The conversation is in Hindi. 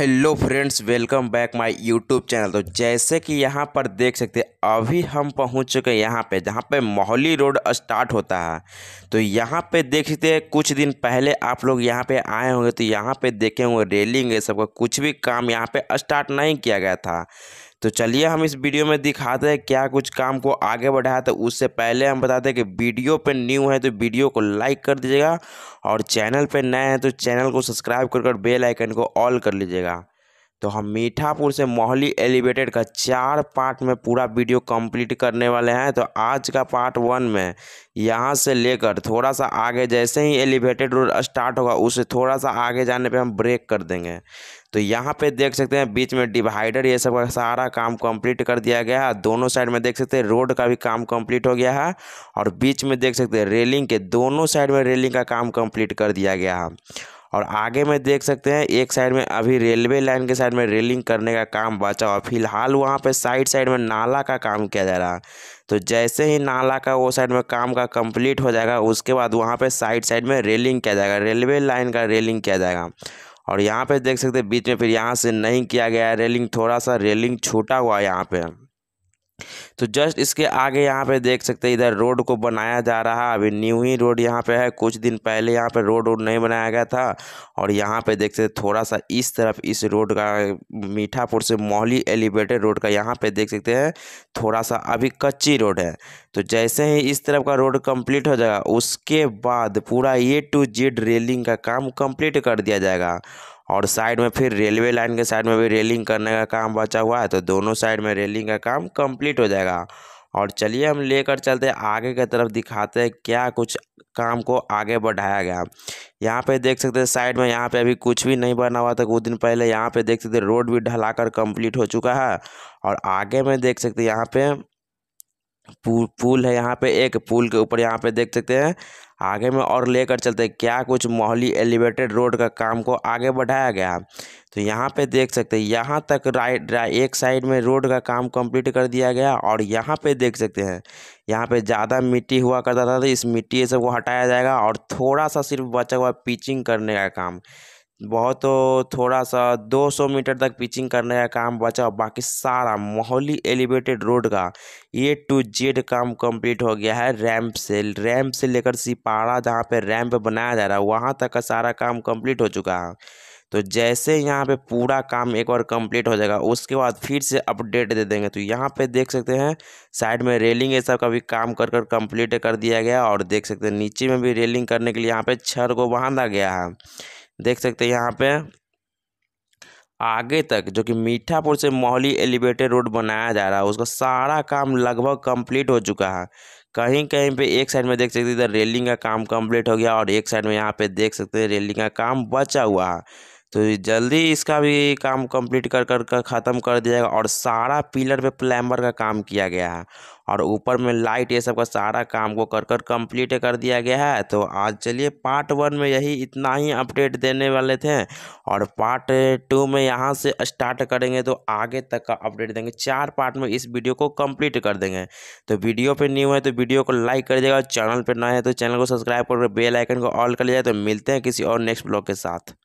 hello friends welcome back my YouTube channel तो जैसे कि यहाँ पर देख सकते हैं अभी हम पहुँच चुके हैं यहाँ पे जहाँ पे मोहली रोड स्टार्ट होता है तो यहाँ पे देख सकते हैं कुछ दिन पहले आप लोग यहाँ पे आए होंगे तो यहाँ पे देखे होंगे रेलिंग ये का कुछ भी काम यहाँ पे स्टार्ट नहीं किया गया था तो चलिए हम इस वीडियो में दिखाते हैं क्या कुछ काम को आगे बढ़ाया तो उससे पहले हम बताते हैं कि वीडियो पे न्यू है तो वीडियो को लाइक कर दीजिएगा और चैनल पे नए हैं तो चैनल को सब्सक्राइब कर कर बेल आइकन को ऑल कर लीजिएगा तो हम मीठापुर से मोहली एलिवेटेड का चार पार्ट में पूरा वीडियो कंप्लीट करने वाले हैं तो आज का पार्ट वन में यहाँ से लेकर थोड़ा सा आगे जैसे ही एलिवेटेड रोड स्टार्ट होगा उसे थोड़ा सा आगे जाने पे हम ब्रेक कर देंगे तो यहाँ पे देख सकते हैं बीच में डिवाइडर ये सब का सारा काम कंप्लीट कर दिया गया है दोनों साइड में देख सकते हैं रोड का भी काम कंप्लीट हो गया है और बीच में देख सकते हैं रेलिंग के दोनों साइड में रेलिंग का काम कंप्लीट कर दिया गया है और आगे में देख सकते हैं एक साइड में अभी रेलवे लाइन के साइड में रेलिंग करने का काम बचा और फिलहाल वहाँ पे साइड साइड में नाला का काम किया जा रहा है तो जैसे ही नाला का वो साइड में काम का कंप्लीट हो जाएगा उसके बाद वहाँ पे साइड साइड में रेलिंग किया जाएगा रेलवे लाइन का रेलिंग किया जाएगा और यहाँ पे देख सकते हैं बीच में फिर यहाँ से नहीं किया गया है रेलिंग थोड़ा सा रेलिंग छूटा हुआ है यहाँ पर तो जस्ट इसके आगे यहाँ पे देख सकते हैं इधर रोड को बनाया जा रहा है अभी न्यू ही रोड यहाँ पे है कुछ दिन पहले यहाँ पे रोड वोड नहीं बनाया गया था और यहाँ पे देख सकते थोड़ा सा इस तरफ इस रोड का मीठापुर से मोहली एलिवेटेड रोड का यहाँ पे देख सकते हैं थोड़ा सा अभी कच्ची रोड है तो जैसे ही इस तरफ का रोड कंप्लीट हो जाएगा उसके बाद पूरा ए टू जेड रेलिंग का काम कंप्लीट कर दिया जाएगा और साइड में फिर रेलवे लाइन के साइड में भी रेलिंग करने का काम बचा हुआ है तो दोनों साइड में रेलिंग का काम कंप्लीट हो जाएगा और चलिए हम लेकर चलते हैं आगे की तरफ दिखाते हैं क्या कुछ काम को आगे बढ़ाया गया यहाँ पे देख सकते हैं साइड में यहाँ पे अभी कुछ भी नहीं बना हुआ था कुछ दिन पहले यहाँ पे देख सकते हैं रोड भी ढला कर कम्प्लीट हो चुका है और आगे में देख सकते हैं यहाँ पे पुल है यहाँ पे एक पुल के ऊपर यहाँ पे देख सकते हैं आगे में और लेकर चलते हैं क्या कुछ मोहली एलिवेटेड रोड का काम को आगे बढ़ाया गया तो यहाँ पे देख सकते हैं यहाँ तक राइट रा, एक साइड में रोड का काम कंप्लीट कर दिया गया और यहाँ पे देख सकते हैं यहाँ पे ज़्यादा मिट्टी हुआ करता था तो इस मिट्टी से वो हटाया जाएगा और थोड़ा सा सिर्फ बचा हुआ पीचिंग करने का काम बहुत तो थोड़ा सा 200 मीटर तक पिचिंग करने का काम बचा बाकी सारा मोहली एलिवेटेड रोड का ए टू जेड काम कंप्लीट हो गया है रैम्प से रैम्प से लेकर सिपाड़ा जहाँ पे रैम्प बनाया जा रहा है वहाँ तक का सारा काम कंप्लीट हो चुका है तो जैसे यहाँ पे पूरा काम एक बार कंप्लीट हो जाएगा उसके बाद फिर से अपडेट दे देंगे तो यहाँ पे देख सकते हैं साइड में रेलिंग ये सब का भी काम कर कर कंप्लीट कर दिया गया और देख सकते हैं नीचे में भी रेलिंग करने के लिए यहाँ पे छर को बांधा गया है देख सकते हैं यहाँ पे आगे तक जो कि मीठापुर से मोहली एलिवेटेड रोड बनाया जा रहा है उसका सारा काम लगभग कंप्लीट हो चुका है कहीं कहीं पे एक साइड में देख सकते हैं इधर रेलिंग का काम कंप्लीट हो गया और एक साइड में यहाँ पे देख सकते हैं रेलिंग का काम बचा हुआ है तो जल्दी इसका भी काम कंप्लीट कर कर कर ख़त्म कर दिया जाएगा और सारा पिलर पे प्लम्बर का काम किया गया है और ऊपर में लाइट ये सब का सारा काम को कर कर कंप्लीट कर दिया गया है तो आज चलिए पार्ट वन में यही इतना ही अपडेट देने वाले थे और पार्ट टू में यहाँ से स्टार्ट करेंगे तो आगे तक का अपडेट देंगे चार पार्ट में इस वीडियो को कंप्लीट कर देंगे तो वीडियो पे न्यू है तो वीडियो को लाइक कर दिएगा चैनल पर नए हैं तो चैनल को सब्सक्राइब कर बेलाइकन को ऑल कर लिया तो मिलते हैं किसी और नेक्स्ट ब्लॉग के साथ